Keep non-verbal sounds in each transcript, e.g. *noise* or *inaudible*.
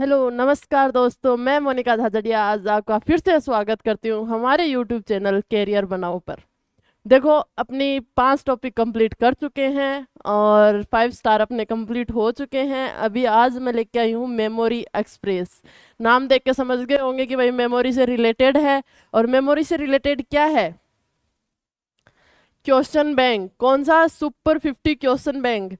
hello नमस्कार दोस्तों मैं मोनिका झाजड़िया आज आपका फिर से स्वागत करती हूँ हमारे यूट्यूब चैनल कैरियर बनाओ पर देखो अपनी पांच टॉपिक कंप्लीट कर चुके हैं और फाइव स्टार अपने कंप्लीट हो चुके हैं अभी आज मैं लेके आई हूँ मेमोरी एक्सप्रेस नाम देख के समझ गए होंगे कि भाई मेमोरी से रिलेटेड है और मेमोरी से रिलेटेड क्या है क्वेश्चन बैंक कौन सा super fifty question bank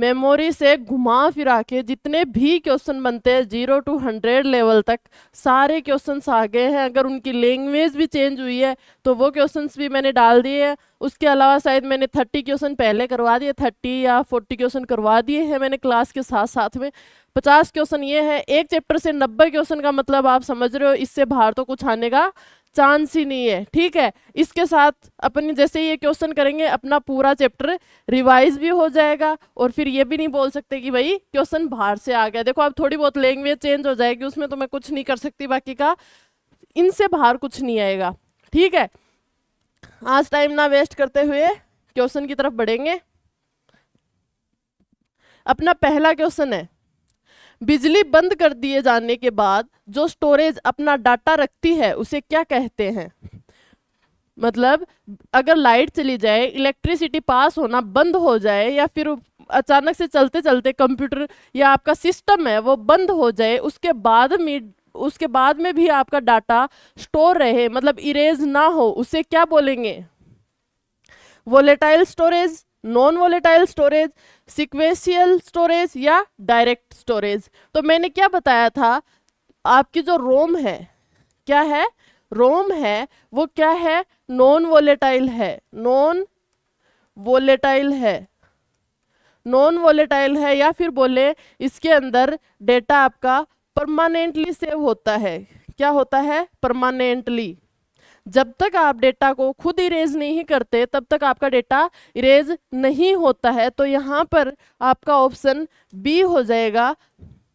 memory से घुमा फिरा के जितने भी क्वेश्चन बनते हैं जीरो टू हंड्रेड लेवल तक सारे क्वेश्चन आ गए हैं अगर उनकी लैंग्वेज भी चेंज हुई है तो वो क्वेश्चन भी मैंने डाल दिए हैं उसके अलावा शायद मैंने थर्टी क्वेश्चन पहले करवा दिए थर्टी या फोर्टी क्वेश्चन करवा दिए हैं मैंने क्लास के साथ साथ में पचास क्वेश्चन ये है एक चैप्टर से नब्बे क्वेश्चन का मतलब आप समझ रहे हो इससे बाहर तो कुछ आने का चांस ही नहीं है ठीक है इसके साथ अपनी जैसे ये क्वेश्चन करेंगे अपना पूरा चैप्टर रिवाइज भी हो जाएगा और फिर ये भी नहीं बोल सकते कि भाई क्वेश्चन बाहर से आ गया देखो अब थोड़ी बहुत लैंग्वेज चेंज हो जाएगी उसमें तो मैं कुछ नहीं कर सकती बाकी का इनसे बाहर कुछ नहीं आएगा ठीक है आज टाइम ना वेस्ट करते हुए क्वेश्चन की तरफ बढ़ेंगे अपना पहला क्वेश्चन है बिजली बंद कर दिए जाने के बाद जो स्टोरेज अपना डाटा रखती है उसे क्या कहते हैं मतलब अगर लाइट चली जाए इलेक्ट्रिसिटी पास होना बंद हो जाए या फिर अचानक से चलते चलते कंप्यूटर या आपका सिस्टम है वो बंद हो जाए उसके बाद में उसके बाद में भी आपका डाटा स्टोर रहे मतलब इरेज ना हो उसे क्या बोलेंगे volatile storage non volatile storage sequential storage या डायरेक्ट स्टोरेज तो मैंने क्या बताया था आपकी जो रोम है क्या है रोम है वो क्या है नॉन वोलेटाइल है नॉन वोलेटाइल है नॉन वोलेटाइल है या फिर बोले इसके अंदर डेटा आपका परमानेंटली सेव होता है क्या होता है परमानेंटली जब तक आप डेटा को खुद इरेज नहीं करते तब तक आपका डेटा इरेज नहीं होता है तो यहाँ पर आपका ऑप्शन बी हो जाएगा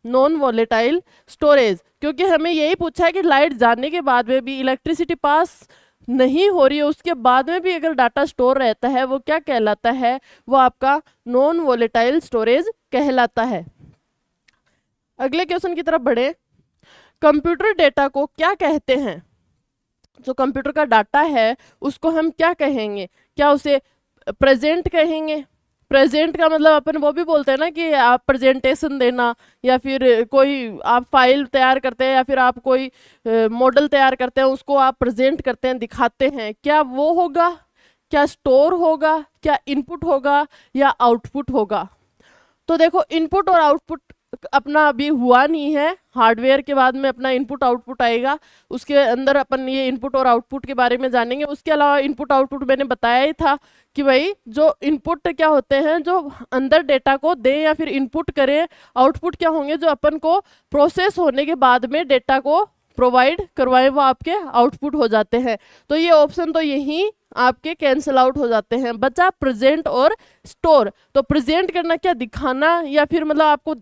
नॉन वॉलेटाइल स्टोरेज क्योंकि हमें यही पूछा है कि लाइट जाने के बाद में भी इलेक्ट्रिसिटी पास नहीं हो रही है उसके बाद में भी अगर डाटा स्टोर रहता है वो क्या कहलाता है वो आपका नॉन वॉलेटाइल स्टोरेज कहलाता है अगले क्वेश्चन की तरफ बढ़े कंप्यूटर डेटा को क्या कहते हैं जो कंप्यूटर का डाटा है उसको हम क्या कहेंगे क्या उसे प्रेजेंट कहेंगे प्रेजेंट का मतलब अपन वो भी बोलते हैं ना कि आप प्रेजेंटेशन देना या फिर कोई आप फाइल तैयार करते हैं या फिर आप कोई मॉडल तैयार करते हैं उसको आप प्रेजेंट करते हैं दिखाते हैं क्या वो होगा क्या स्टोर होगा क्या इनपुट होगा या आउटपुट होगा तो देखो इनपुट और आउटपुट अपना अभी हुआ नहीं है हार्डवेयर के बाद में अपना इनपुट आउटपुट आएगा उसके अंदर अपन ये इनपुट और आउटपुट के बारे में जानेंगे उसके अलावा इनपुट आउटपुट मैंने बताया ही था कि भाई जो इनपुट क्या होते हैं जो अंदर डेटा को दें या फिर इनपुट करें आउटपुट क्या होंगे जो अपन को प्रोसेस होने के बाद में डेटा को प्रोवाइड करवाएं वो आपके आउटपुट हो जाते हैं तो ये ऑप्शन तो यहीं आपके कैंसिल आउट हो जाते हैं बचा प्रेजेंट और स्टोर तो प्रेजेंट करना क्या दिखाना या फिर मतलब आपको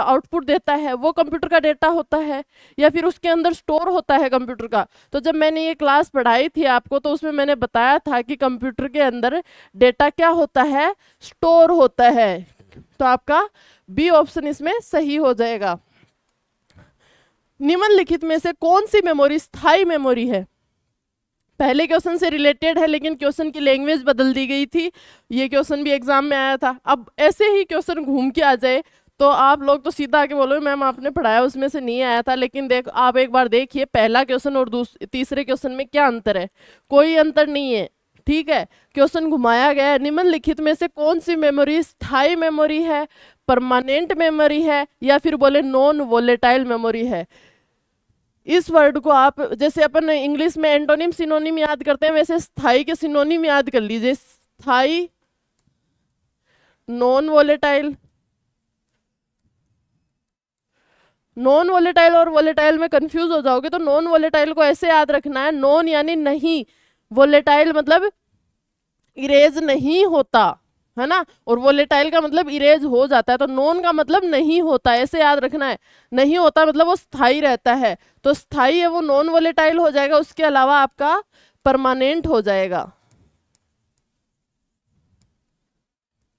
आउटपुट देता है वो कंप्यूटर का डेटा होता है या फिर उसके अंदर स्टोर होता है कंप्यूटर का तो जब मैंने ये क्लास पढ़ाई थी आपको तो उसमें मैंने बताया था कि कंप्यूटर के अंदर डेटा क्या होता है स्टोर होता है तो आपका बी ऑप्शन इसमें सही हो जाएगा निम्नलिखित में से कौन सी मेमोरी स्थाई मेमोरी है पहले क्वेश्चन से रिलेटेड है लेकिन क्वेश्चन की लैंग्वेज बदल दी गई थी ये क्वेश्चन भी एग्जाम में आया था अब ऐसे ही क्वेश्चन घूम के आ जाए तो आप लोग तो सीधा आके बोलो मैम आपने पढ़ाया उसमें से नहीं आया था लेकिन देख आप एक बार देखिए पहला क्वेश्चन और तीसरे क्वेश्चन में क्या अंतर है कोई अंतर नहीं है ठीक है क्वेश्चन घुमाया गया है निम्नलिखित में से कौन सी मेमोरी स्थाई मेमोरी है परमानेंट मेमोरी है या फिर बोले नॉन वोलेटाइल मेमोरी है इस वर्ड को आप जैसे अपन इंग्लिश में एंटोनिम सिनोनिम याद करते हैं वैसे स्थाई के सिनोनिम याद कर लीजिए स्थाई नॉन वोलेटाइल नॉन वोलेटाइल और वोलेटाइल में कंफ्यूज हो जाओगे तो नॉन वोलेटाइल को ऐसे याद रखना है नॉन यानी नहीं वोलेटाइल मतलब इरेज नहीं होता है ना और वोलेटाइल का मतलब इरेज हो जाता है तो नॉन का मतलब नहीं होता है ऐसे याद रखना है नहीं होता मतलब वो स्थाई रहता है तो स्थाई है वो नॉन वोलेटाइल हो जाएगा उसके अलावा आपका परमानेंट हो जाएगा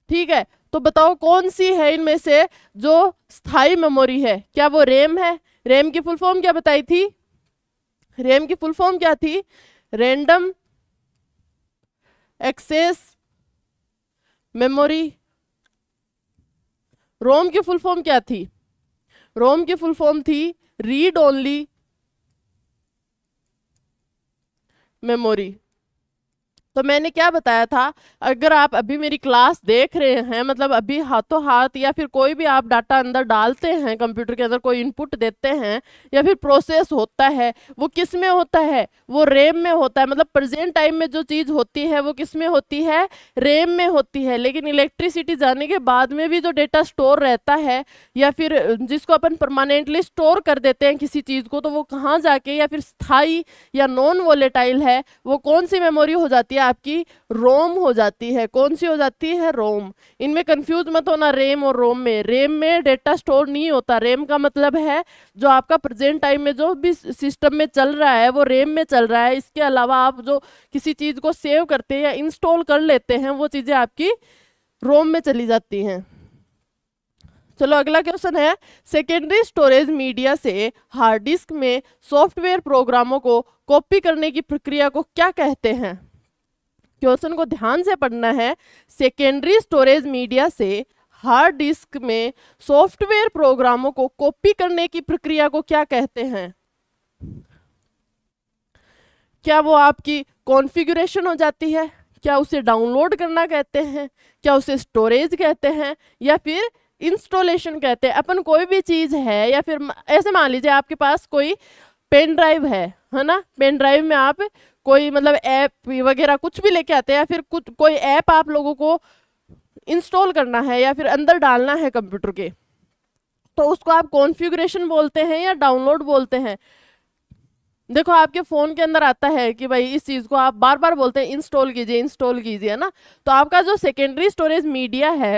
ठीक है तो बताओ कौन सी है इनमें से जो स्थाई मेमोरी है क्या वो रेम है रेम की फुल फॉर्म क्या बताई थी रेम की फुल फॉर्म क्या थी रेंडम एक्सेस मेमोरी रोम की फुल फॉर्म क्या थी रोम की फुल फॉर्म थी रीड ओनली मेमोरी तो मैंने क्या बताया था अगर आप अभी मेरी क्लास देख रहे हैं मतलब अभी हाथों हाथ या फिर कोई भी आप डाटा अंदर डालते हैं कंप्यूटर के अंदर कोई इनपुट देते हैं या फिर प्रोसेस होता है वो किस में होता है वो रेम में होता है मतलब प्रेजेंट टाइम में जो चीज़ होती है वो किस में होती है रेम में होती है लेकिन इलेक्ट्रिसिटी जाने के बाद में भी जो डेटा स्टोर रहता है या फिर जिसको अपन परमानेंटली स्टोर कर देते हैं किसी चीज़ को तो वो कहाँ जाके या फिर स्थाई या नॉन वोलेटाइल है वो कौन सी मेमोरी हो जाती है आपकी रोम हो जाती है कौन सी हो जाती है रोम इनमें कंफ्यूज मत होना रेम और रोम में रेम में डेटा स्टोर नहीं होता रेम का मतलब है जो आपका प्रेजेंट टाइम में जो भी सिस्टम में चल रहा है वो रेम में चल रहा है इसके अलावा आप जो किसी चीज़ को सेव करते हैं या इंस्टॉल कर लेते हैं वो चीज़ें आपकी रोम में चली जाती हैं चलो अगला क्वेश्चन है सेकेंडरी स्टोरेज मीडिया से हार्ड डिस्क में सॉफ्टवेयर प्रोग्रामों को कॉपी करने की प्रक्रिया को क्या कहते हैं क्वेश्चन को ध्यान से पढ़ना है सेकेंडरी स्टोरेज मीडिया से हार्ड डिस्क में सॉफ्टवेयर प्रोग्रामों को कॉपी करने की प्रक्रिया को क्या कहते हैं क्या वो आपकी कॉन्फ़िगरेशन हो जाती है क्या उसे डाउनलोड करना कहते हैं क्या उसे स्टोरेज कहते हैं या फिर इंस्टॉलेशन कहते हैं अपन कोई भी चीज़ है या फिर ऐसे मान लीजिए आपके पास कोई पेन ड्राइव है है ना पेन ड्राइव में आप कोई मतलब ऐप वगैरह कुछ भी लेके आते हैं या फिर कुछ कोई ऐप आप लोगों को इंस्टॉल करना है या फिर अंदर डालना है कंप्यूटर के तो उसको आप कॉन्फ़िगरेशन बोलते हैं या डाउनलोड बोलते हैं देखो आपके फ़ोन के अंदर आता है कि भाई इस चीज़ को आप बार बार बोलते हैं इंस्टॉल कीजिए इंस्टॉल कीजिए ना तो आपका जो सेकेंडरी स्टोरेज मीडिया है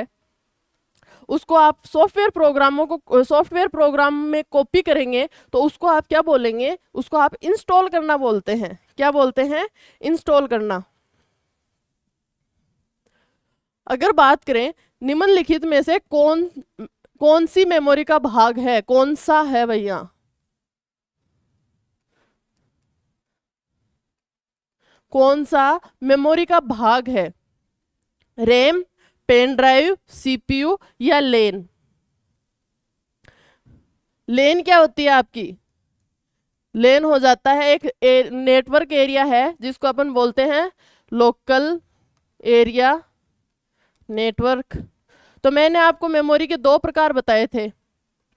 उसको आप सॉफ्टवेयर प्रोग्रामों को सॉफ्टवेयर प्रोग्राम में कॉपी करेंगे तो उसको आप क्या बोलेंगे उसको आप इंस्टॉल करना बोलते हैं क्या बोलते हैं इंस्टॉल करना अगर बात करें निम्नलिखित में से कौन कौन सी मेमोरी का भाग है कौन सा है भैया कौन सा मेमोरी का भाग है रैम पेन ड्राइव सीपीयू या लेन लेन क्या होती है आपकी लेन हो जाता है एक नेटवर्क एरिया है जिसको अपन बोलते हैं लोकल एरिया नेटवर्क तो मैंने आपको मेमोरी के दो प्रकार बताए थे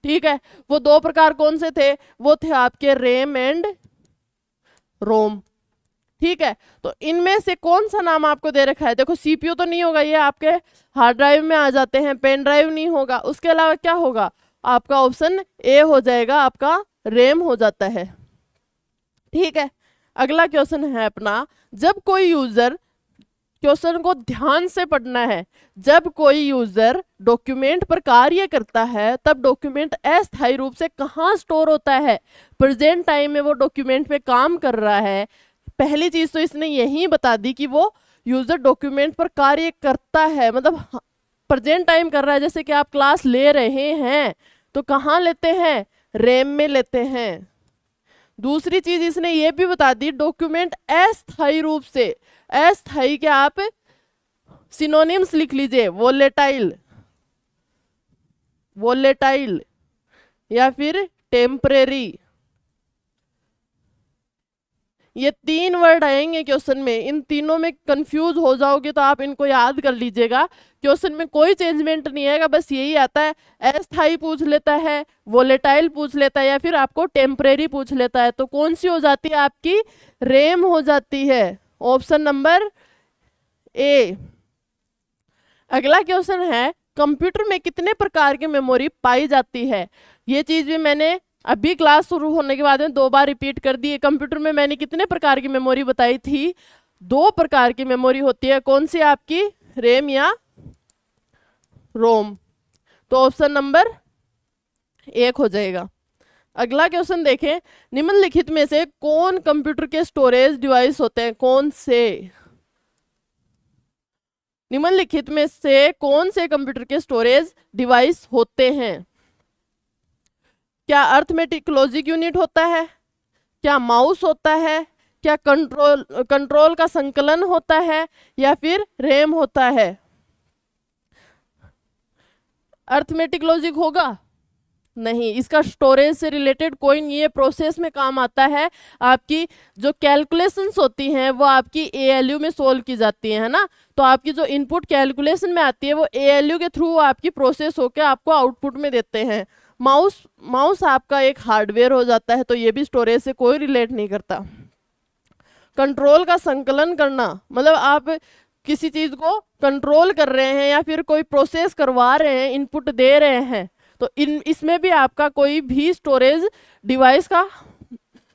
ठीक है वो दो प्रकार कौन से थे वो थे आपके रेम एंड रोम ठीक है तो इनमें से कौन सा नाम आपको दे रखा है देखो सीपीयू तो नहीं होगा ये आपके हार्ड ड्राइव में आ जाते हैं पेन ड्राइव नहीं होगा उसके अलावा क्या होगा आपका ऑप्शन ए हो जाएगा आपका रेम हो जाता है ठीक है अगला क्वेश्चन है अपना जब कोई यूजर क्वेश्चन को ध्यान से पढ़ना है जब कोई यूजर डॉक्यूमेंट पर कार्य करता है तब डॉक्यूमेंट अस्थायी रूप से कहाँ स्टोर होता है प्रेजेंट टाइम में वो डॉक्यूमेंट पे काम कर रहा है पहली चीज तो इसने यही बता दी कि वो यूजर डॉक्यूमेंट पर कार्य करता है मतलब प्रेजेंट टाइम कर रहा है जैसे कि आप क्लास ले रहे हैं तो कहाँ लेते हैं रैम में लेते हैं दूसरी चीज इसने ये भी बता दी डॉक्यूमेंट अस्थाई रूप से अस्थाई के आप सिनोनिम्स लिख लीजिए वोलेटाइल वोलेटाइल या फिर टेम्परेरी ये तीन वर्ड आएंगे क्वेश्चन में इन तीनों में कंफ्यूज हो जाओगे तो आप इनको याद कर लीजिएगा क्वेश्चन में कोई चेंजमेंट नहीं आएगा बस यही आता है अस्थाई पूछ लेता है वोलेटाइल पूछ लेता है या फिर आपको टेम्परेरी पूछ लेता है तो कौन सी हो जाती है आपकी रेम हो जाती है ऑप्शन नंबर ए अगला क्वेश्चन है कंप्यूटर में कितने प्रकार की मेमोरी पाई जाती है ये चीज़ भी मैंने अभी क्लास शुरू होने के बाद में दो बार रिपीट कर दिए कंप्यूटर में मैंने कितने प्रकार की मेमोरी बताई थी दो प्रकार की मेमोरी होती है कौन सी आपकी रेम या रोम तो ऑप्शन नंबर एक हो जाएगा अगला क्वेश्चन देखें निम्नलिखित में से कौन कंप्यूटर के स्टोरेज डिवाइस होते हैं कौन से निम्नलिखित में से कौन से कंप्यूटर के स्टोरेज डिवाइस होते हैं क्या अर्थमेटिक लॉजिक यूनिट होता है क्या माउस होता है क्या कंट्रोल कंट्रोल का संकलन होता है या फिर रेम होता है अर्थमेटिक लॉजिक होगा नहीं इसका स्टोरेज से रिलेटेड कोई है प्रोसेस में काम आता है आपकी जो कैलकुलेशंस होती हैं वो आपकी ए में सोल्व की जाती है ना तो आपकी जो इनपुट कैलकुलेशन में आती है वो ए के थ्रू आपकी प्रोसेस होकर आपको आउटपुट में देते हैं माउस माउस आपका एक हार्डवेयर हो जाता है तो ये भी स्टोरेज से कोई रिलेट नहीं करता कंट्रोल का संकलन करना मतलब आप किसी चीज़ को कंट्रोल कर रहे हैं या फिर कोई प्रोसेस करवा रहे हैं इनपुट दे रहे हैं तो इन इसमें भी आपका कोई भी स्टोरेज डिवाइस का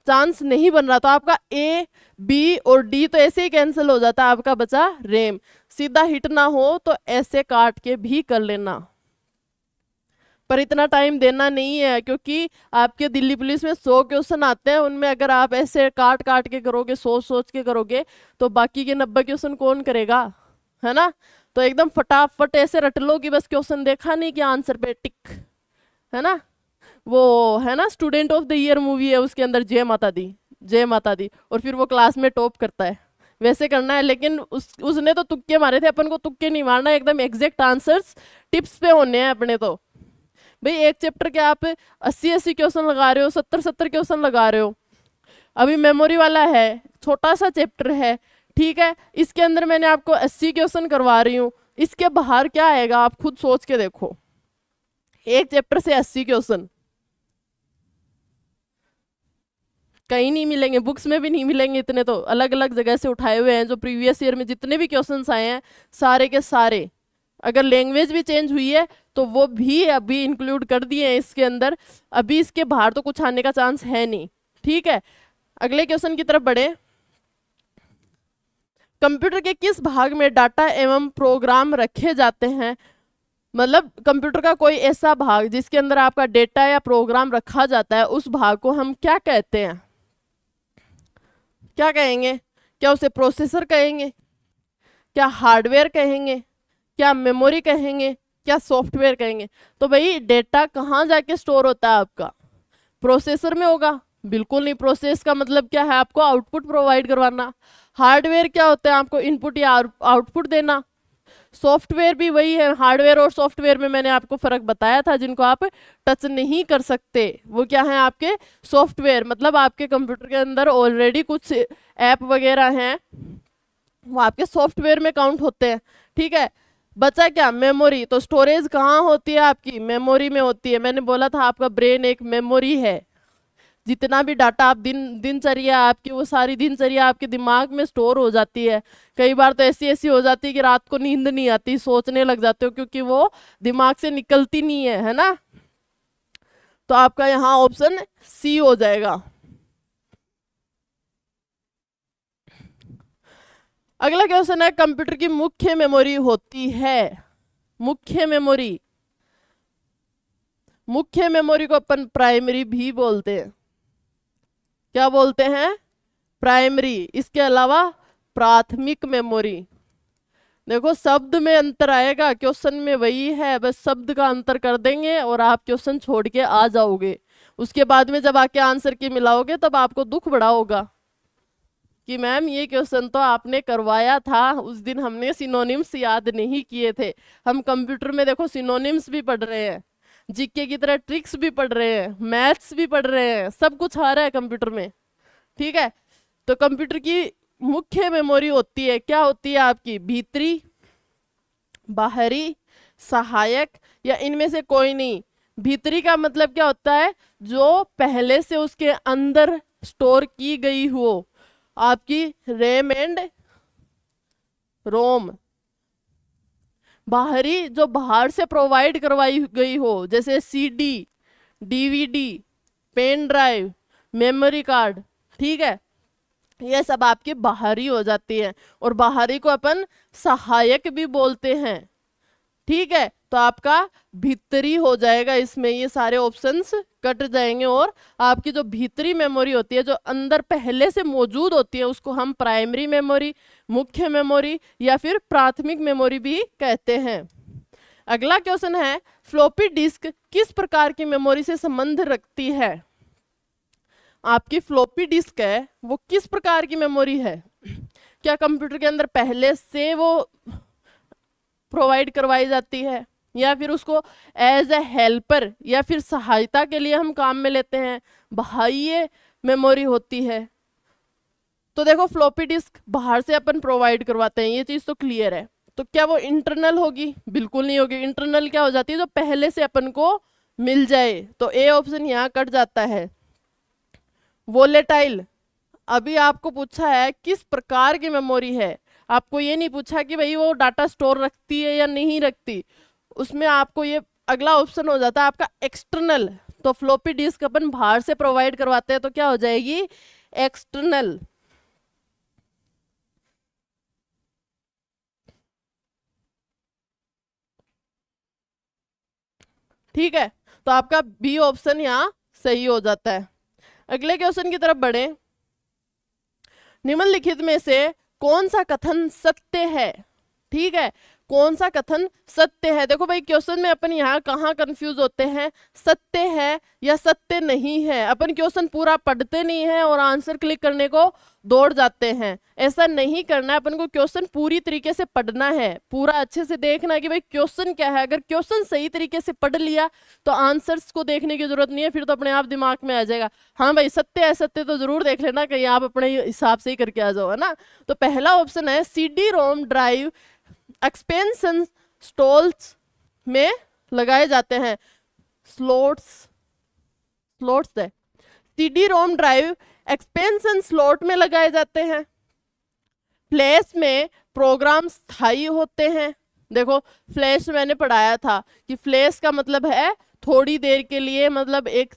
चांस नहीं बन रहा तो आपका ए बी और डी तो ऐसे ही कैंसिल हो जाता है आपका बचा रेम सीधा हिट ना हो तो ऐसे काट के भी कर लेना पर इतना टाइम देना नहीं है क्योंकि आपके दिल्ली पुलिस में सौ क्वेश्चन आते हैं उनमें अगर आप ऐसे काट काट के करोगे सोच सोच के करोगे तो बाकी के नब्बे क्वेश्चन कौन करेगा है ना तो एकदम फटाफट ऐसे रट लो कि बस क्वेश्चन देखा नहीं कि आंसर पे टिक है ना वो है ना student of the year movie है उसके अंदर जय माता दी जय माता दी और फिर वो क्लास में टॉप करता है वैसे करना है लेकिन उस उसने तो तुक्के मारे थे अपन को तुक्के नहीं मारना एकदम एग्जैक्ट आंसर्स टिप्स पे होने हैं अपने तो भाई एक चैप्टर के आप अस्सी अस्सी क्वेश्चन लगा रहे हो सत्तर सत्तर क्वेश्चन लगा रहे हो अभी मेमोरी वाला है छोटा सा चैप्टर है ठीक है इसके अंदर मैंने आपको अस्सी क्वेश्चन करवा रही हूँ इसके बाहर क्या आएगा आप खुद सोच के देखो एक चैप्टर से अस्सी क्वेश्चन कहीं नहीं मिलेंगे बुक्स में भी नहीं मिलेंगे इतने तो अलग अलग जगह से उठाए हुए हैं जो प्रीवियस ईयर में जितने भी क्वेश्चन आए हैं सारे के सारे अगर लैंग्वेज भी चेंज हुई है तो वो भी अभी इंक्लूड कर दिए हैं इसके अंदर अभी इसके बाहर तो कुछ आने का चांस है नहीं ठीक है अगले क्वेश्चन की तरफ बढ़े कंप्यूटर के किस भाग में डाटा एवं प्रोग्राम रखे जाते हैं मतलब कंप्यूटर का कोई ऐसा भाग जिसके अंदर आपका डेटा या प्रोग्राम रखा जाता है उस भाग को हम क्या कहते हैं क्या कहेंगे क्या उसे प्रोसेसर कहेंगे क्या हार्डवेयर कहेंगे क्या मेमोरी कहेंगे क्या सॉफ्टवेयर कहेंगे तो भाई डेटा कहाँ जाके स्टोर होता है आपका प्रोसेसर में होगा बिल्कुल नहीं प्रोसेस का मतलब क्या है आपको आउटपुट प्रोवाइड करवाना हार्डवेयर क्या होता है आपको इनपुट या आउटपुट देना सॉफ्टवेयर भी वही है हार्डवेयर और सॉफ्टवेयर में मैंने आपको फ़र्क बताया था जिनको आप टच नहीं कर सकते वो क्या है आपके सॉफ्टवेयर मतलब आपके कंप्यूटर के अंदर ऑलरेडी कुछ ऐप वगैरह हैं वो आपके सॉफ्टवेयर में काउंट होते हैं ठीक है बचा क्या मेमोरी तो स्टोरेज कहाँ होती है आपकी मेमोरी में होती है मैंने बोला था आपका ब्रेन एक मेमोरी है जितना भी डाटा आप दिन दिनचर्या आपकी वो सारी दिनचर्या आपके दिमाग में स्टोर हो जाती है कई बार तो ऐसी ऐसी हो जाती है कि रात को नींद नहीं आती सोचने लग जाते हो क्योंकि वो दिमाग से निकलती नहीं है है ना तो आपका यहाँ ऑप्शन सी हो जाएगा अगला क्वेश्चन है कंप्यूटर की मुख्य मेमोरी होती है मुख्य मेमोरी मुख्य मेमोरी को अपन प्राइमरी भी बोलते हैं क्या बोलते हैं प्राइमरी इसके अलावा प्राथमिक मेमोरी देखो शब्द में अंतर आएगा क्वेश्चन में वही है बस शब्द का अंतर कर देंगे और आप क्वेश्चन छोड़ के आ जाओगे उसके बाद में जब आके आंसर की मिलाओगे तब आपको दुख बड़ा होगा कि मैम ये क्वेश्चन तो आपने करवाया था उस दिन हमने सिनोनिम्स याद नहीं किए थे हम कंप्यूटर में देखो सिनोनिम्स भी पढ़ रहे हैं जीके की तरह ट्रिक्स भी पढ़ रहे हैं मैथ्स भी पढ़ रहे हैं सब कुछ आ रहा है कंप्यूटर में ठीक है तो कंप्यूटर की मुख्य मेमोरी होती है क्या होती है आपकी भीतरी बाहरी सहायक या इनमें से कोई नहीं भीतरी का मतलब क्या होता है जो पहले से उसके अंदर स्टोर की गई हो आपकी रेम एंड रोम बाहरी जो बाहर से प्रोवाइड करवाई गई हो जैसे CD, DVD, pen drive memory card ठीक है ये सब आपकी बाहरी हो जाती है और बाहरी को अपन सहायक भी बोलते हैं ठीक है तो आपका भीतरी हो जाएगा इसमें ये सारे ऑप्शंस कट जाएंगे और आपकी जो भीतरी मेमोरी होती है जो अंदर पहले से मौजूद होती है उसको हम प्राइमरी मेमोरी मुख्य मेमोरी या फिर प्राथमिक मेमोरी भी कहते हैं अगला क्वेश्चन है फ्लोपी डिस्क किस प्रकार की मेमोरी से संबंध रखती है आपकी फ्लोपी डिस्क है वो किस प्रकार की मेमोरी है क्या कंप्यूटर के अंदर पहले से वो प्रोवाइड करवाई जाती है या फिर उसको एज ए हेल्पर या फिर सहायता के लिए हम काम में लेते हैं बाह्य मेमोरी होती है तो देखो फ्लॉपी डिस्क बाहर से अपन प्रोवाइड करवाते हैं ये चीज़ तो क्लियर है तो क्या वो इंटरनल होगी बिल्कुल नहीं होगी इंटरनल क्या हो जाती है जो पहले से अपन को मिल जाए तो ए ऑप्शन यहाँ कट जाता है वोलेटाइल अभी आपको पूछा है किस प्रकार की मेमोरी है आपको ये नहीं पूछा कि भाई वो डाटा स्टोर रखती है या नहीं रखती उसमें आपको ये अगला ऑप्शन हो जाता है आपका एक्सटर्नल तो फ्लोपी डिस्क अपन बाहर से प्रोवाइड करवाते हैं तो क्या हो जाएगी एक्सटर्नल ठीक है तो आपका बी ऑप्शन यहां सही हो जाता है अगले क्वेश्चन की तरफ बढ़े निम्नलिखित में से कौन सा कथन सत्य है ठीक है कौन सा कथन सत्य है देखो भाई क्वेश्चन में अपन यहाँ कहाँ कंफ्यूज होते हैं सत्य है या सत्य नहीं है अपन क्वेश्चन पूरा पढ़ते नहीं है और आंसर क्लिक करने को दौड़ जाते हैं ऐसा नहीं करना है अपन को क्वेश्चन पूरी तरीके से पढ़ना है पूरा अच्छे से देखना है कि भाई क्वेश्चन क्या है अगर क्वेश्चन सही तरीके से पढ़ लिया तो आंसर्स को देखने की जरूरत नहीं है फिर तो अपने आप दिमाग में आ जाएगा हाँ भाई सत्य है सत्य तो जरूर देख लेना कहीं आप अपने हिसाब से ही करके आ जाओ है ना तो पहला ऑप्शन है C D ROM drive expansion slots में लगाए जाते हैं स्लॉट्स स्लॉट्स है CD ROM drive expansion slot में लगाए जाते हैं प्लेस में प्रोग्राम स्थाई होते हैं देखो फ्लैश मैंने पढ़ाया था कि फ्लैश का मतलब है थोड़ी देर के लिए मतलब एक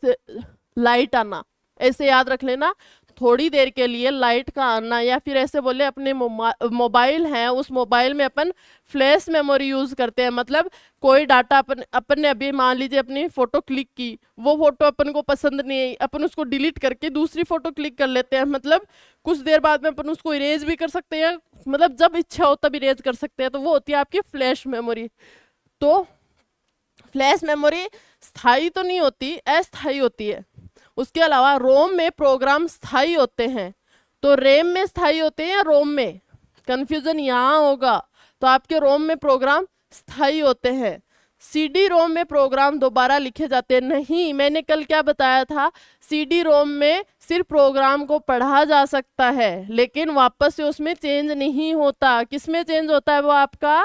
लाइट आना ऐसे याद रख लेना थोड़ी देर के लिए लाइट का आना या फिर ऐसे बोले अपने मोबाइल हैं उस मोबाइल में अपन फ्लैश मेमोरी यूज़ करते हैं मतलब कोई डाटा अपन अपन ने अभी मान लीजिए अपनी फ़ोटो क्लिक की वो फ़ोटो अपन को पसंद नहीं आई अपन उसको डिलीट करके दूसरी फ़ोटो क्लिक कर लेते हैं मतलब कुछ देर बाद में अपन उसको इरेज भी कर सकते हैं मतलब जब इच्छा हो तब इरेज कर सकते हैं तो वो होती है आपकी फ्लैश मेमोरी तो फ्लैश मेमोरी स्थाई तो नहीं होती अस्थाई होती है उसके अलावा रोम में प्रोग्राम स्थाई होते हैं तो रेम में स्थाई होते हैं या रोम में कन्फ्यूज़न यहाँ होगा तो आपके रोम में प्रोग्राम स्थाई होते हैं सीडी रोम में प्रोग्राम दोबारा लिखे जाते नहीं मैंने कल क्या बताया था सीडी रोम में सिर्फ प्रोग्राम को पढ़ा जा सकता है लेकिन वापस से उसमें चेंज नहीं होता किस में चेंज होता है वो आपका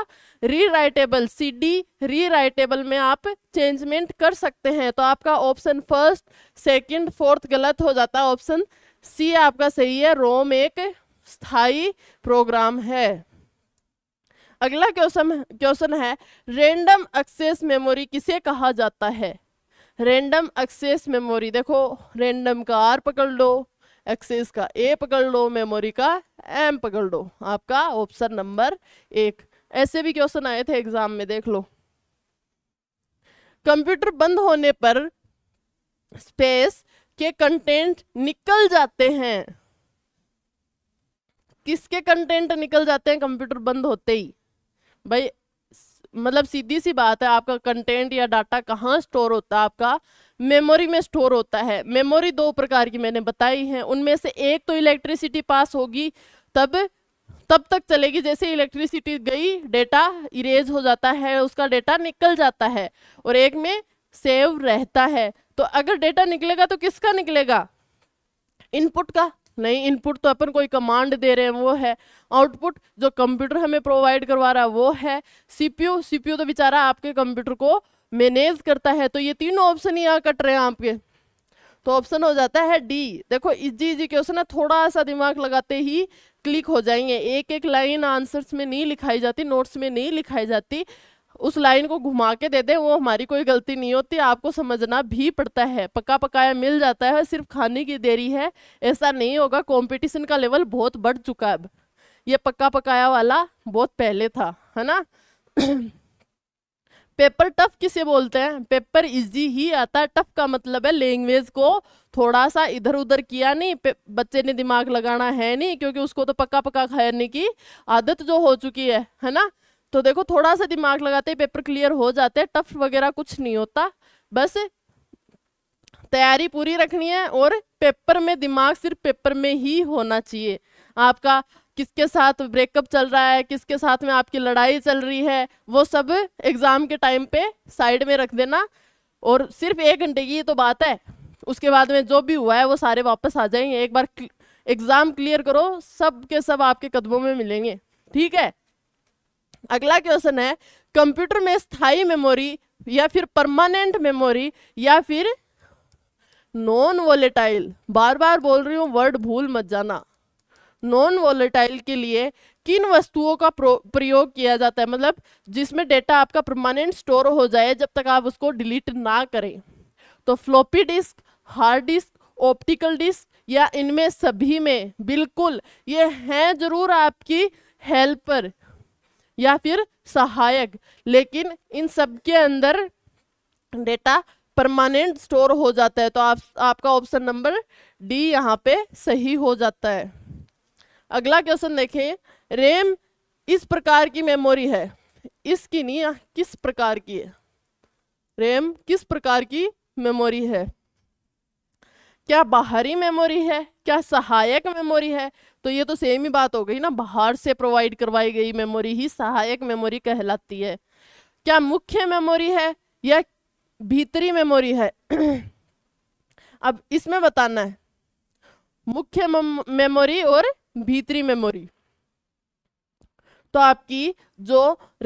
रीराइटेबल सीडी रीराइटेबल में आप चेंजमेंट कर सकते हैं तो आपका ऑप्शन फर्स्ट सेकंड फोर्थ गलत हो जाता है ऑप्शन सी आपका सही है रोम एक स्थाई प्रोग्राम है अगला क्वेश्चन क्वेश्चन है रेंडम एक्सेस मेमोरी किसे कहा जाता है रेंडम एक्सेस मेमोरी देखो रेंडम का आर पकड़ लो एक्सेस का ए पकड़ लो मेमोरी का एम पकड़ लो आपका ऑप्शन नंबर एक ऐसे भी क्वेश्चन आए थे एग्जाम में देख लो कंप्यूटर बंद होने पर स्पेस के कंटेंट निकल जाते हैं किसके कंटेंट निकल जाते हैं कंप्यूटर बंद होते ही भाई मतलब सीधी सी बात है आपका कंटेंट या डाटा कहाँ स्टोर होता है आपका मेमोरी में स्टोर होता है मेमोरी दो प्रकार की मैंने बताई है उनमें से एक तो इलेक्ट्रिसिटी पास होगी तब तब तक चलेगी जैसे इलेक्ट्रिसिटी गई डेटा इरेज हो जाता है उसका डेटा निकल जाता है और एक में सेव रहता है तो अगर डेटा निकलेगा तो किसका निकलेगा इनपुट का नहीं इनपुट तो अपन कोई कमांड दे रहे हैं वो है आउटपुट जो कंप्यूटर हमें प्रोवाइड करवा रहा है वो है सीपीयू सीपीयू तो बेचारा आपके कंप्यूटर को मैनेज करता है तो ये तीनों ऑप्शन यहाँ कट रहे हैं आपके तो ऑप्शन हो जाता है डी देखो इजी इजी क्वेश्चन है थोड़ा सा दिमाग लगाते ही क्लिक हो जाएंगे एक एक लाइन आंसर्स में नहीं लिखाई जाती नोट्स में नहीं लिखाई जाती उस लाइन को घुमा के दे दें वो हमारी कोई गलती नहीं होती आपको समझना भी पड़ता है पका पकाया मिल जाता है सिर्फ खाने की देरी है ऐसा नहीं होगा कॉम्पिटिशन का लेवल बहुत बढ़ चुका है ये पक्का पकाया वाला बहुत पहले था है ना पेपर *clears throat* टफ किसे बोलते हैं पेपर इजी ही आता है टफ का मतलब है लैंग्वेज को थोड़ा सा इधर उधर किया नहीं बच्चे ने दिमाग लगाना है नहीं क्योंकि उसको तो पक्का पक्का खाने की आदत जो हो चुकी है है ना तो देखो थोड़ा सा दिमाग लगाते पेपर क्लियर हो जाते हैं टफ वगैरह कुछ नहीं होता बस तैयारी पूरी रखनी है और पेपर में दिमाग सिर्फ पेपर में ही होना चाहिए आपका किसके साथ ब्रेकअप चल रहा है किसके साथ में आपकी लड़ाई चल रही है वो सब एग्ज़ाम के टाइम पे साइड में रख देना और सिर्फ एक घंटे की तो बात है उसके बाद में जो भी हुआ है वो सारे वापस आ जाएंगे एक बार एग्ज़ाम क्लियर करो सब के सब आपके कदमों में मिलेंगे ठीक है अगला क्वेश्चन है कंप्यूटर में स्थाई मेमोरी या फिर परमानेंट मेमोरी या फिर नॉन वोलेटाइल बार बार बोल रही हूँ वर्ड भूल मत जाना नॉन वोलेटाइल के लिए किन वस्तुओं का प्रयोग किया जाता है मतलब जिसमें डेटा आपका परमानेंट स्टोर हो जाए जब तक आप उसको डिलीट ना करें तो floppy disk hard disk optical disk या इनमें सभी में बिल्कुल ये हैं जरूर आपकी हेल्पर या फिर सहायक लेकिन इन सब के अंदर डेटा परमानेंट स्टोर हो जाता है तो आप आपका ऑप्शन नंबर डी यहाँ पे सही हो जाता है अगला क्वेश्चन देखें रेम इस प्रकार की मेमोरी है इसकी नहीं किस प्रकार की है रेम किस प्रकार की मेमोरी है क्या बाहरी मेमोरी है क्या सहायक मेमोरी है तो ये तो सेम ही बात हो गई ना बाहर से प्रोवाइड करवाई गई मेमोरी ही सहायक मेमोरी कहलाती है क्या मुख्य मेमोरी है या भीतरी मेमोरी है *clears throat* अब इसमें बताना है मुख्य मेमोरी और भीतरी मेमोरी तो आपकी जो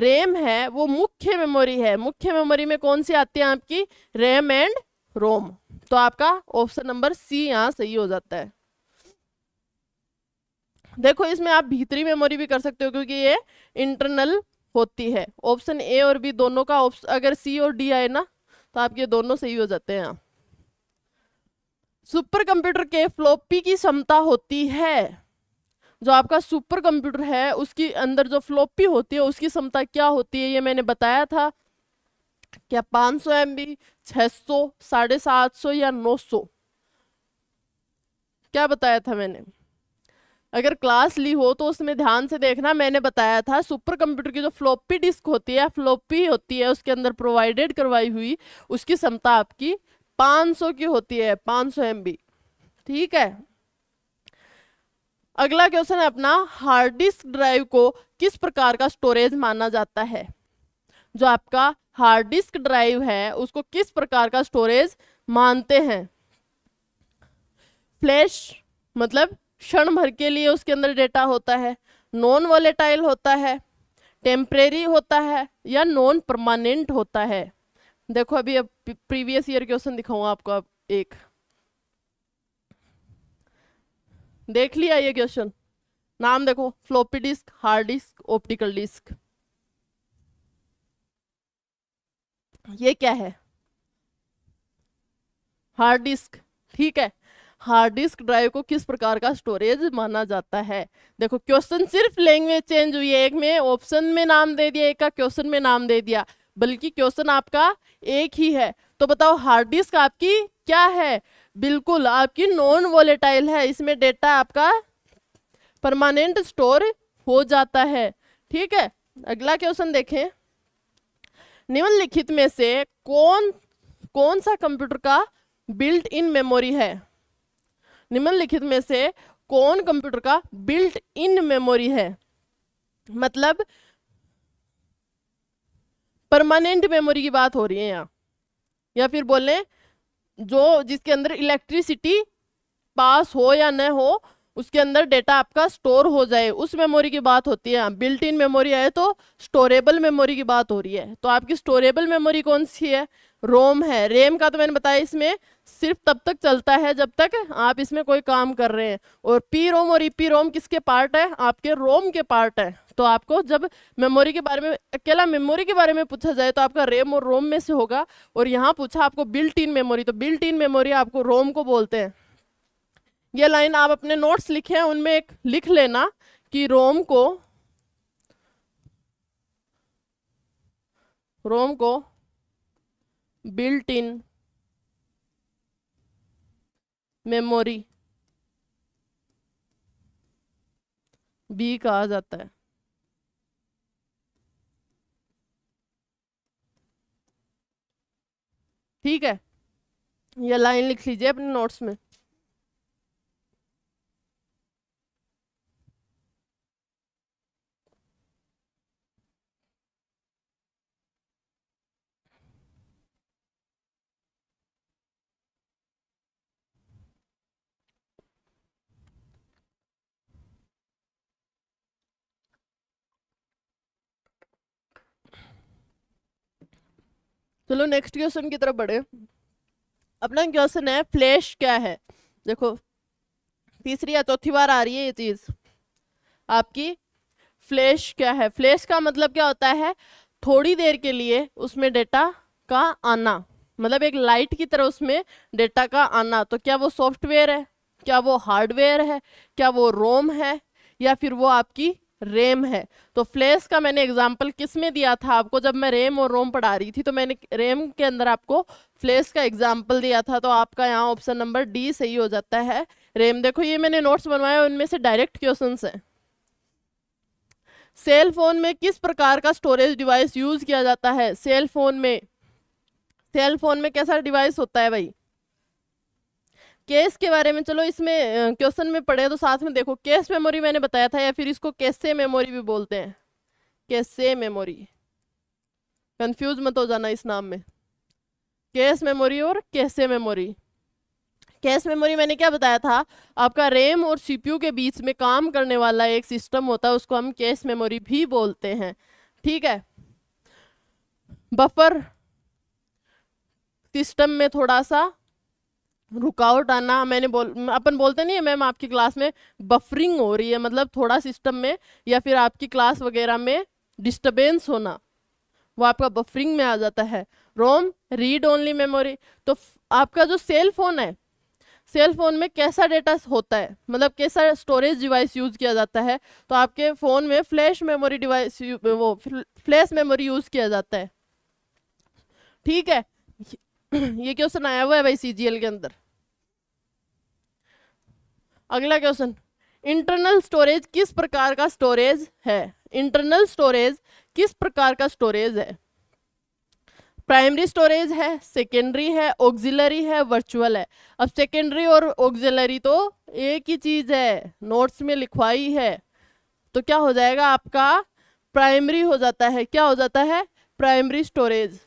रैम है वो मुख्य मेमोरी है मुख्य मेमोरी में कौन सी आती है आपकी रैम एंड रोम तो आपका ऑप्शन नंबर सी यहाँ सही हो जाता है देखो इसमें आप भीतरी मेमोरी भी कर सकते हो क्योंकि ये इंटरनल होती है ऑप्शन ए और बी दोनों का अगर सी और डी आए ना तो आपके दोनों सही हो जाते हैं सुपर कंप्यूटर के फ्लोपी की क्षमता होती है जो आपका सुपर कंप्यूटर है उसकी अंदर जो फ्लोपी होती है उसकी क्षमता क्या होती है ये मैंने बताया था क्या 500 सौ एम बी छह सौ साढ़े सात सौ या 900 क्या बताया था मैंने अगर क्लास ली हो तो उसमें ध्यान से देखना मैंने बताया था सुपर कंप्यूटर की जो फ्लॉपी डिस्क होती है फ्लॉपी होती है उसके अंदर प्रोवाइडेड करवाई हुई उसकी क्षमता आपकी 500 की होती है 500 सौ ठीक है अगला क्वेश्चन है अपना हार्ड डिस्क ड्राइव को किस प्रकार का स्टोरेज माना जाता है जो आपका हार्ड डिस्क ड्राइव है उसको किस प्रकार का स्टोरेज मानते हैं फ्लैश मतलब क्षण भर के लिए उसके अंदर डेटा होता है नॉन वॉलेटाइल होता है टेम्परेरी होता है या नॉन परमानेंट होता है देखो अभी अब प्रीवियस ईयर क्वेश्चन दिखाऊंगा आपको अब एक देख लिया ये क्वेश्चन नाम देखो floppy disk hard disk optical disk ये क्या है हार्ड डिस्क ठीक है हार्ड डिस्क ड्राइव को किस प्रकार का स्टोरेज माना जाता है देखो क्वेश्चन सिर्फ लैंग्वेज चेंज हुई है एक में ऑप्शन में नाम दे दिया एक का क्वेश्चन में नाम दे दिया बल्कि क्वेश्चन आपका एक ही है तो बताओ हार्ड डिस्क आपकी क्या है बिल्कुल आपकी नॉन वोलेटाइल है इसमें डेटा आपका परमानेंट स्टोर हो जाता है ठीक है अगला क्वेश्चन देखें निम्नलिखित में से कौन कौन सा कंप्यूटर का बिल्ट इन मेमोरी है निम्नलिखित में से कौन कंप्यूटर का बिल्ट इन मेमोरी है मतलब परमानेंट मेमोरी की बात हो रही है यहाँ या फिर बोले जो जिसके अंदर इलेक्ट्रिसिटी पास हो या न हो उसके अंदर डेटा आपका स्टोर हो जाए उस मेमोरी की बात होती है बिल्ट इन मेमोरी है तो स्टोरेबल मेमोरी की बात हो रही है तो आपकी स्टोरेबल मेमोरी कौन सी है रोम है रेम का तो मैंने बताया इसमें सिर्फ तब तक चलता है जब तक आप इसमें कोई काम कर रहे हैं और पी रोम और ईपी रोम किसके पार्ट है आपके रोम के पार्ट है तो आपको जब मेमोरी के बारे में अकेला मेमोरी के बारे में पूछा जाए तो आपका रेम और रोम में से होगा और यहाँ पूछा आपको बिल्ट इन मेमोरी तो बिल्ट इन मेमोरी आपको रोम को बोलते हैं ये लाइन आप अपने नोट्स लिखे हैं उनमें एक लिख लेना कि रोम को रोम को built in मेमोरी भी कहा जाता है ठीक है यह लाइन लिख लीजिए अपने नोट्स में चलो नेक्स्ट क्वेश्चन की तरफ बढ़े अपना क्वेश्चन है फ्लैश क्या है देखो तीसरी या चौथी बार आ रही है ये चीज आपकी फ्लैश क्या है फ्लैश का मतलब क्या होता है थोड़ी देर के लिए उसमें डेटा का आना मतलब एक लाइट की तरह उसमें डेटा का आना तो क्या वो सॉफ्टवेयर है क्या वो हार्डवेयर है क्या वो रोम है या फिर वो आपकी रेम है तो फ्लेस का मैंने एग्जाम्पल किस में दिया था आपको जब मैं रेम और रोम पढ़ा रही थी तो मैंने रेम के अंदर आपको फ्लेस का एग्जाम्पल दिया था तो आपका यहाँ ऑप्शन नंबर डी सही हो जाता है रेम देखो ये मैंने नोट्स बनवाए उनमें से डायरेक्ट क्वेश्चन है सेल फोन में किस प्रकार का स्टोरेज डिवाइस यूज किया जाता है सेल फोन में सेल फोन में कैसा डिवाइस होता है भाई केस के बारे में चलो इसमें क्वेश्चन में पढ़े तो साथ में देखो केस मेमोरी मैंने बताया था या फिर इसको कैसे मेमोरी भी बोलते हैं कैसे मेमोरी कंफ्यूज मत हो जाना इस नाम में केस मेमोरी और कैसे मेमोरी कैश मेमोरी मैंने क्या बताया था आपका रैम और सीपीयू के बीच में काम करने वाला एक सिस्टम होता है उसको हम कैश मेमोरी भी बोलते हैं ठीक है बफर सिस्टम में थोड़ा सा रुकावट आना मैंने बोल अपन बोलते नहीं है मैम आपकी क्लास में बफरिंग हो रही है मतलब थोड़ा सिस्टम में या फिर आपकी क्लास वगैरह में डिस्टर्बेंस होना वो आपका बफरिंग में आ जाता है रोम रीड ओनली मेमोरी तो आपका जो सेल फोन है सेल फोन में कैसा डेटा होता है मतलब कैसा स्टोरेज डिवाइस यूज़ किया जाता है तो आपके फ़ोन में फ्लैश मेमोरी डिवाइस वो फ्लैश मेमोरी यूज़ किया जाता है ठीक है ये *clears throat* क्वेश्चन आया हुआ है भाई सी के अंदर अगला क्वेश्चन इंटरनल स्टोरेज किस प्रकार का स्टोरेज है इंटरनल स्टोरेज किस प्रकार का स्टोरेज है प्राइमरी स्टोरेज है सेकेंडरी है ऑक्जिलरी है वर्चुअल है अब सेकेंडरी और ऑक्जिलरी तो एक ही चीज़ है नोट्स में लिखवाई है तो क्या हो जाएगा आपका प्राइमरी हो जाता है क्या हो जाता है प्राइमरी स्टोरेज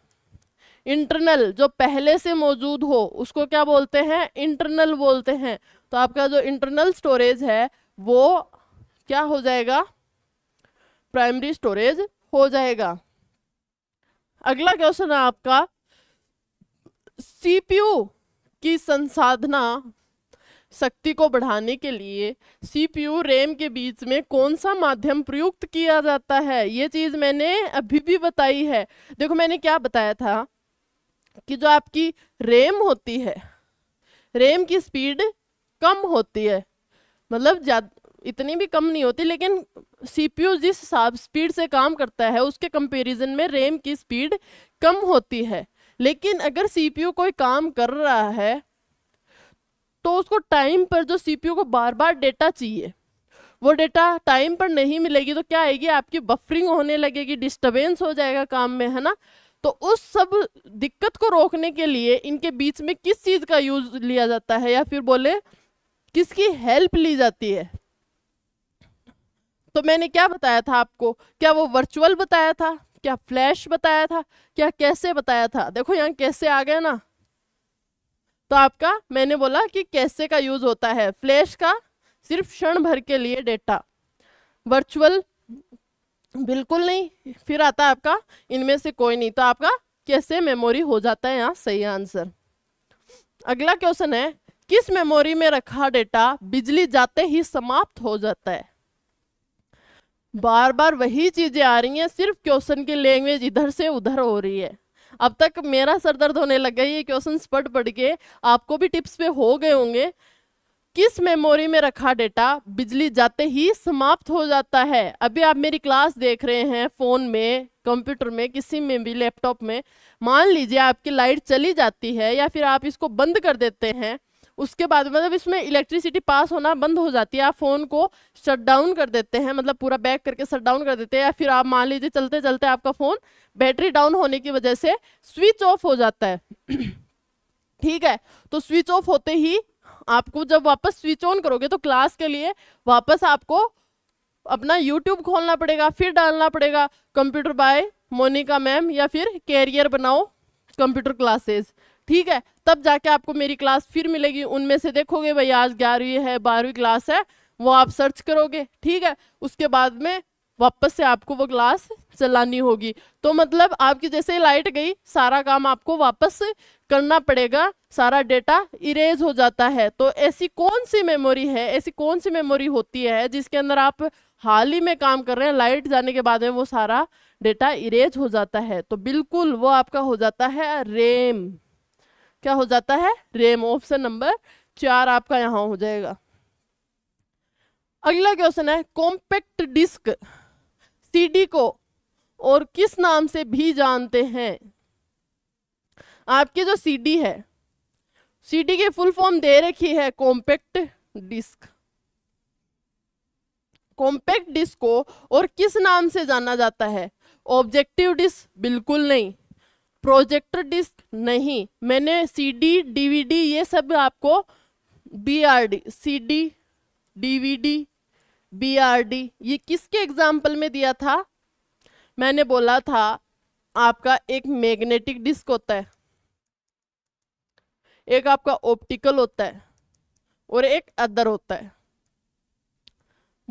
इंटरनल जो पहले से मौजूद हो उसको क्या बोलते हैं इंटरनल बोलते हैं तो आपका जो इंटरनल स्टोरेज है वो क्या हो जाएगा प्राइमरी स्टोरेज हो जाएगा अगला क्वेश्चन है आपका सीपीयू की संसाधना शक्ति को बढ़ाने के लिए सीपीयू रैम के बीच में कौन सा माध्यम प्रयुक्त किया जाता है ये चीज़ मैंने अभी भी बताई है देखो मैंने क्या बताया था कि जो आपकी रैम होती है रैम की स्पीड कम होती है मतलब इतनी भी कम नहीं होती लेकिन सीपीयू जिस स्पीड से काम करता है उसके कंपैरिजन में रैम की स्पीड कम होती है लेकिन अगर सीपीयू कोई काम कर रहा है तो उसको टाइम पर जो सीपीयू को बार बार डेटा चाहिए वो डेटा टाइम पर नहीं मिलेगी तो क्या आएगी आपकी बफरिंग होने लगेगी डिस्टर्बेंस हो जाएगा काम में है ना तो उस सब दिक्कत को रोकने के लिए इनके बीच में किस चीज़ का यूज़ लिया जाता है या फिर बोले किसकी हेल्प ली जाती है तो मैंने क्या बताया था आपको क्या वो वर्चुअल बताया था क्या फ्लैश बताया था क्या कैसे बताया था देखो यहाँ कैसे आ गया ना तो आपका मैंने बोला कि कैसे का यूज होता है फ्लैश का सिर्फ क्षण भर के लिए डेटा वर्चुअल बिल्कुल नहीं फिर आता है आपका इनमें से कोई नहीं तो आपका कैसे मेमोरी हो जाता है यहाँ सही आंसर अगला क्वेश्चन है किस मेमोरी में रखा डेटा बिजली जाते ही समाप्त हो जाता है बार बार वही चीजें आ रही हैं सिर्फ क्वेश्चन की लैंग्वेज इधर से उधर हो रही है अब तक मेरा सर दर्द होने लगा ये क्वेश्चन पढ़ पढ़ के आपको भी टिप्स पे हो गए होंगे किस मेमोरी में रखा डेटा बिजली जाते ही समाप्त हो जाता है अभी आप मेरी क्लास देख रहे हैं फ़ोन में कंप्यूटर में किसी में भी लैपटॉप में मान लीजिए आपकी लाइट चली जाती है या फिर आप इसको बंद कर देते हैं उसके बाद मतलब इसमें इलेक्ट्रिसिटी पास होना बंद हो जाती है आप फ़ोन को शट डाउन कर देते हैं मतलब पूरा बैक करके शट डाउन कर देते हैं या फिर आप मान लीजिए चलते चलते आपका फ़ोन बैटरी डाउन होने की वजह से स्विच ऑफ हो जाता है *clears throat* ठीक है तो स्विच ऑफ होते ही आपको जब वापस स्विच ऑन करोगे तो क्लास के लिए वापस आपको अपना यूट्यूब खोलना पड़ेगा फिर डालना पड़ेगा कंप्यूटर बाय मोनिका मैम या फिर कैरियर बनाओ कंप्यूटर क्लासेस ठीक है तब जाके आपको मेरी क्लास फिर मिलेगी उनमें से देखोगे भाई आज ग्यारहवीं है बारहवीं क्लास है वो आप सर्च करोगे ठीक है उसके बाद में वापस से आपको वो क्लास चलानी होगी तो मतलब आपकी जैसे लाइट गई सारा काम आपको वापस करना पड़ेगा सारा डेटा इरेज हो जाता है तो ऐसी कौन सी मेमोरी है ऐसी कौन सी मेमोरी होती है जिसके अंदर आप हाल ही में काम कर रहे हैं लाइट जाने के बाद में वो सारा डेटा इरेज हो जाता है तो बिल्कुल वो आपका हो जाता है रेम क्या हो जाता है रेम ऑप्शन नंबर चार आपका यहां हो जाएगा अगला क्वेश्चन है कॉम्पैक्ट डिस्क सीडी को और किस नाम से भी जानते हैं आपकी जो सीडी है सीडी के फुल फॉर्म दे रखी है कॉम्पैक्ट डिस्क कॉम्पैक्ट डिस्क को और किस नाम से जाना जाता है ऑब्जेक्टिव डिस्क बिल्कुल नहीं प्रोजेक्टर डिस्क नहीं मैंने सीडी डीवीडी ये सब आपको बीआरडी सीडी डीवीडी बीआरडी ये किसके एग्जाम्पल में दिया था मैंने बोला था आपका एक मैग्नेटिक डिस्क होता है एक आपका ऑप्टिकल होता है और एक अदर होता है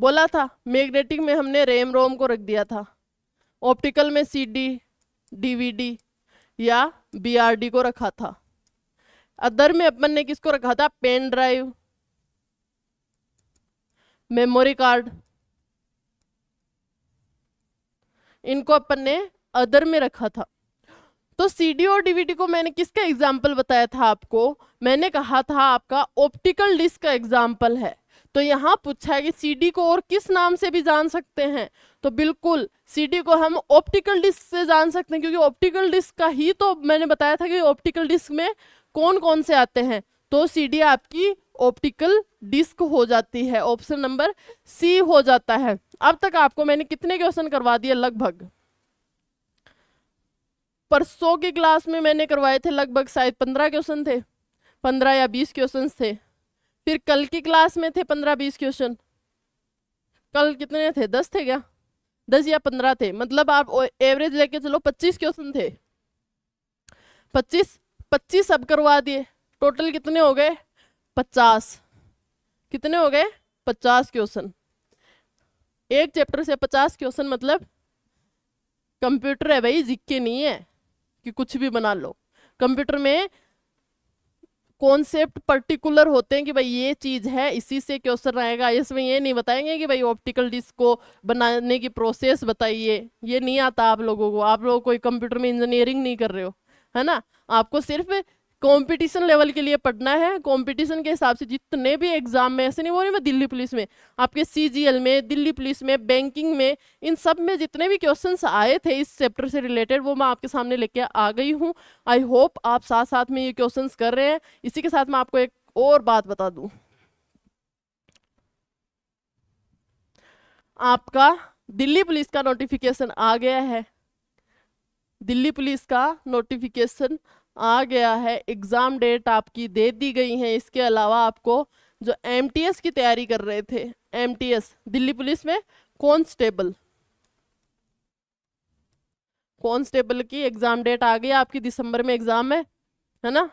बोला था मैग्नेटिक में हमने रेम रोम को रख दिया था ऑप्टिकल में सीडी डीवीडी या बीआरडी को रखा था अदर में अपन ने किसको रखा था पेन ड्राइव मेमोरी कार्ड इनको अपन ने अदर में रखा था तो सीडी और डीवीडी को मैंने किसका एग्जाम्पल बताया था आपको मैंने कहा था आपका ऑप्टिकल डिस्क का एग्जाम्पल है तो यहाँ पूछा है कि सीडी को और किस नाम से भी जान सकते हैं तो बिल्कुल सीडी को हम ऑप्टिकल डिस्क से जान सकते हैं क्योंकि ऑप्टिकल डिस्क का ही तो मैंने बताया था कि ऑप्टिकल डिस्क में कौन कौन से आते हैं तो सी आपकी ऑप्टिकल डिस्क हो जाती है ऑप्शन नंबर सी हो जाता है अब तक आपको मैंने कितने क्वेश्चन करवा दिए लगभग परसों की क्लास में मैंने करवाए थे लगभग शायद पंद्रह क्वेश्चन थे पंद्रह या बीस क्वेश्चन थे फिर कल की क्लास में थे पंद्रह बीस क्वेश्चन कल कितने थे दस थे क्या दस या पंद्रह थे मतलब आप एवरेज लेके चलो पच्चीस क्वेश्चन थे पच्चीस पच्चीस सब करवा दिए टोटल कितने हो गए पचास कितने हो गए पचास क्वेश्चन एक चैप्टर से पचास क्वेश्चन मतलब कंप्यूटर है भाई जिक्के नहीं है कि कुछ भी बना लो कंप्यूटर में कॉन्सेप्ट पर्टिकुलर होते हैं कि भाई ये चीज़ है इसी से क्वेश्चन आएगा इसमें ये नहीं बताएंगे कि भाई ऑप्टिकल डिस्क को बनाने की प्रोसेस बताइए ये नहीं आता आप लोगों को आप लोग कोई कंप्यूटर में इंजीनियरिंग नहीं कर रहे हो है ना आपको सिर्फ कंपटीशन लेवल के लिए पढ़ना है कंपटीशन के हिसाब से जितने भी एग्जाम में ऐसे नहीं बोल रही मैं दिल्ली पुलिस में आपके सीजीएल में दिल्ली पुलिस में बैंकिंग में इन सब में जितने भी क्वेश्चंस आए थे इस चैप्टर से रिलेटेड वो मैं आपके सामने लेके आ गई हूँ आई होप आप साथ साथ में ये क्वेश्चन कर रहे हैं इसी के साथ मैं आपको एक और बात बता दू आपका दिल्ली पुलिस का नोटिफिकेशन आ गया है दिल्ली पुलिस का नोटिफिकेशन आ गया है एग्ज़ाम डेट आपकी दे दी गई है इसके अलावा आपको जो एम की तैयारी कर रहे थे एम दिल्ली पुलिस में कॉन्स्टेबल कॉन्स्टेबल की एग्ज़ाम डेट आ गई आपकी दिसंबर में एग्ज़ाम है है ना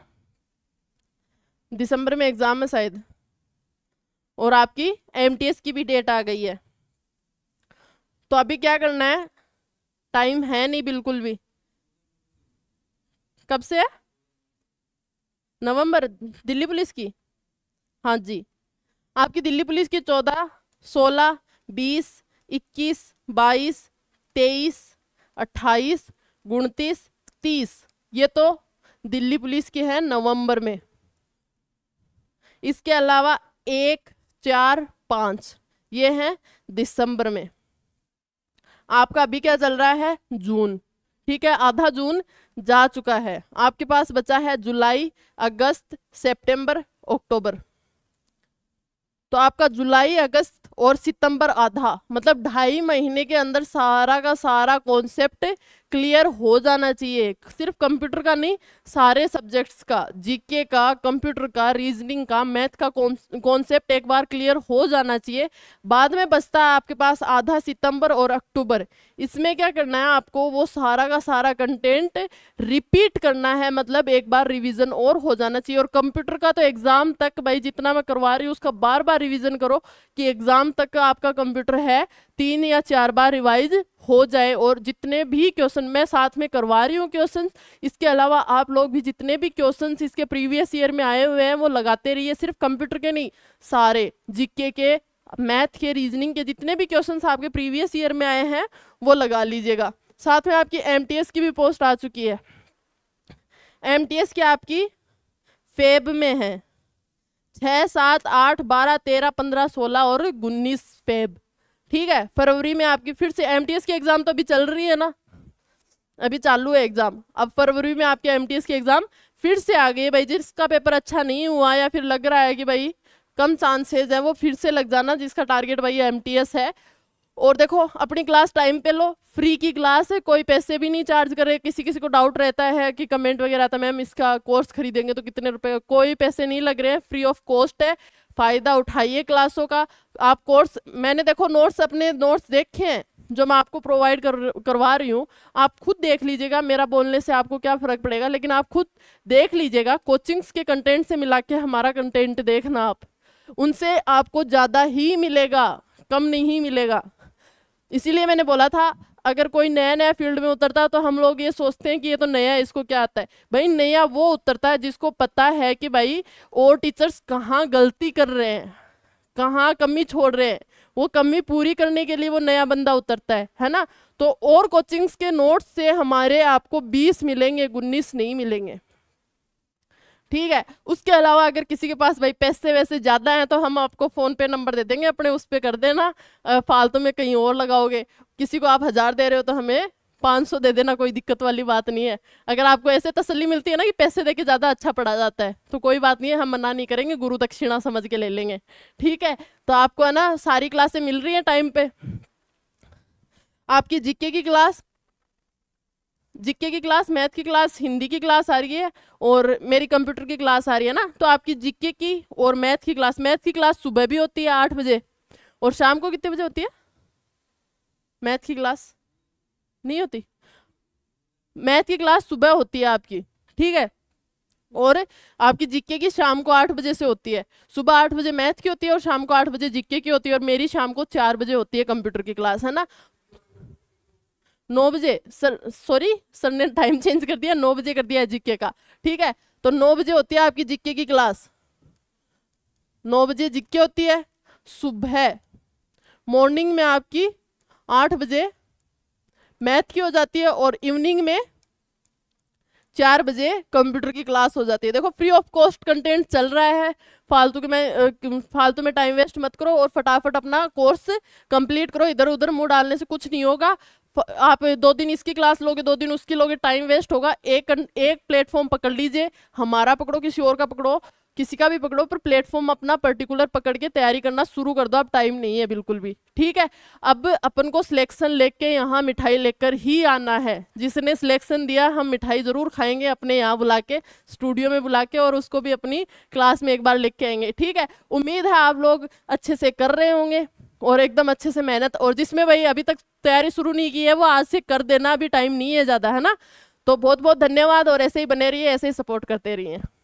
दिसंबर में एग्ज़ाम है शायद और आपकी एम की भी डेट आ गई है तो अभी क्या करना है टाइम है नहीं बिल्कुल भी कब से नवंबर दिल्ली पुलिस की हाँ जी आपकी दिल्ली पुलिस की चौदह सोलह बीस इक्कीस बाईस तेईस अट्ठाईस उनतीस तीस ये तो दिल्ली पुलिस की है नवंबर में इसके अलावा एक चार पाँच ये है दिसंबर में आपका अभी क्या चल रहा है जून ठीक है आधा जून जा चुका है आपके पास बचा है जुलाई अगस्त सितंबर अक्टूबर तो आपका जुलाई अगस्त और सितंबर आधा मतलब ढाई महीने के अंदर सारा का सारा कॉन्सेप्ट क्लियर हो जाना चाहिए सिर्फ कंप्यूटर का नहीं सारे सब्जेक्ट्स का जीके का कंप्यूटर का रीजनिंग का मैथ का कॉन्सेप्ट एक बार क्लियर हो जाना चाहिए बाद में बचता है आपके पास आधा सितंबर और अक्टूबर इसमें क्या करना है आपको वो सारा का सारा कंटेंट रिपीट करना है मतलब एक बार रिविजन और हो जाना चाहिए और कंप्यूटर का तो एग्ज़ाम तक भाई जितना मैं करवा रही हूँ उसका बार बार रिविजन करो कि एग्ज़ाम तक आपका कंप्यूटर है तीन या चार बार रिवाइज हो जाए और जितने भी क्वेश्चन मैं साथ में करवा रही हूँ क्वेश्चन इसके अलावा आप लोग भी जितने भी क्वेश्चन इसके प्रीवियस ईयर में आए हुए हैं वो लगाते रहिए सिर्फ कंप्यूटर के नहीं सारे जीके के मैथ के रीजनिंग के जितने भी क्वेश्चन आपके प्रीवियस ईयर में आए हैं वो लगा लीजिएगा साथ में आपकी एम की भी पोस्ट आ चुकी है एम की आपकी फेब में है छः सात आठ बारह तेरह पंद्रह सोलह और उन्नीस फेब ठीक है फरवरी में आपकी फिर से एम की एग्ज़ाम तो अभी चल रही है ना अभी चालू है एग्ज़ाम अब फरवरी में आपके एम की एग्ज़ाम फिर से आ गई भाई जिसका पेपर अच्छा नहीं हुआ या फिर लग रहा है कि भाई कम चांसेज है वो फिर से लग जाना जिसका टारगेट भाई एम है और देखो अपनी क्लास टाइम पे लो फ्री की क्लास है कोई पैसे भी नहीं चार्ज करे किसी किसी को डाउट रहता है कि कमेंट वगैरह आता मैम इसका कोर्स खरीदेंगे तो कितने रुपए कोई पैसे नहीं लग रहे हैं फ्री ऑफ कॉस्ट है फ़ायदा उठाइए क्लासों का आप कोर्स मैंने देखो नोट्स अपने नोट्स देखे हैं जो मैं आपको प्रोवाइड कर करवा रही हूँ आप खुद देख लीजिएगा मेरा बोलने से आपको क्या फ़र्क पड़ेगा लेकिन आप खुद देख लीजिएगा कोचिंग्स के कंटेंट से मिला के हमारा कंटेंट देखना आप उनसे आपको ज़्यादा ही मिलेगा कम नहीं मिलेगा इसीलिए मैंने बोला था अगर कोई नया नया फील्ड में उतरता है तो हम लोग ये सोचते हैं कि ये तो नया है इसको क्या आता है भाई नया वो उतरता है जिसको पता है कि भाई और टीचर्स कहाँ गलती कर रहे हैं कहाँ कमी छोड़ रहे हैं वो कमी पूरी करने के लिए वो नया बंदा उतरता है है ना तो और कोचिंग्स के नोट्स से हमारे आपको बीस मिलेंगे उन्नीस नहीं मिलेंगे ठीक है उसके अलावा अगर किसी के पास भाई पैसे वैसे ज़्यादा हैं तो हम आपको फ़ोन पे नंबर दे देंगे अपने उस पर कर देना फालतू में कहीं और लगाओगे किसी को आप हज़ार दे रहे हो तो हमें पाँच सौ दे देना कोई दिक्कत वाली बात नहीं है अगर आपको ऐसे तसली मिलती है ना कि पैसे दे के ज़्यादा अच्छा पढ़ा जाता है तो कोई बात नहीं है हम मना नहीं करेंगे गुरु दक्षिणा समझ के ले लेंगे ठीक है तो आपको है ना सारी क्लासें मिल रही हैं टाइम पे आपकी जीके की क्लास जिक्के की क्लास मैथ की क्लास हिंदी की क्लास आ रही है और मेरी कंप्यूटर की क्लास आ रही है ना तो आपकी जिक्के की और मैथ की क्लास मैथ की क्लास सुबह भी होती है आठ बजे और शाम को कितने बजे होती है मैथ की क्लास नहीं होती मैथ की क्लास सुबह होती है आपकी ठीक है और आपकी जिक्के की शाम को आठ बजे से होती है सुबह आठ बजे मैथ की होती है और शाम को आठ बजे जिक्के की होती है और मेरी शाम को चार बजे होती है कंप्यूटर की क्लास है ना नौ बजे सर सॉरी सर ने टाइम चेंज कर दिया नौ बजे कर दिया है जीके का ठीक है तो नौ बजे होती है आपकी जीके की क्लास नौ बजे जीके होती है सुबह मॉर्निंग में आपकी आठ बजे मैथ की हो जाती है और इवनिंग में चार बजे कंप्यूटर की क्लास हो जाती है देखो फ्री ऑफ कॉस्ट कंटेंट चल रहा है फालतू के मैं फालतू में टाइम वेस्ट मत करो और फटाफट अपना कोर्स कंप्लीट करो इधर उधर मुंह डालने से कुछ नहीं होगा आप दो दिन इसकी क्लास लोगे दो दिन उसकी लोगे टाइम वेस्ट होगा एक एक प्लेटफॉर्म पकड़ लीजिए हमारा पकड़ो किसी और का पकड़ो किसी का भी पकड़ो पर प्लेटफॉर्म अपना पर्टिकुलर पकड़ के तैयारी करना शुरू कर दो अब टाइम नहीं है बिल्कुल भी ठीक है अब अपन को सिलेक्शन लेके यहाँ मिठाई लेकर ही आना है जिसने सिलेक्शन दिया हम मिठाई ज़रूर खाएंगे अपने यहाँ बुला के स्टूडियो में बुला के और उसको भी अपनी क्लास में एक बार लेके आएंगे ठीक है उम्मीद है आप लोग अच्छे से कर रहे होंगे और एकदम अच्छे से मेहनत और जिसमें भाई अभी तक तैयारी शुरू नहीं की है वो आज से कर देना अभी टाइम नहीं है ज़्यादा है ना तो बहुत बहुत धन्यवाद और ऐसे ही बने रहिए ऐसे ही सपोर्ट करते रहिए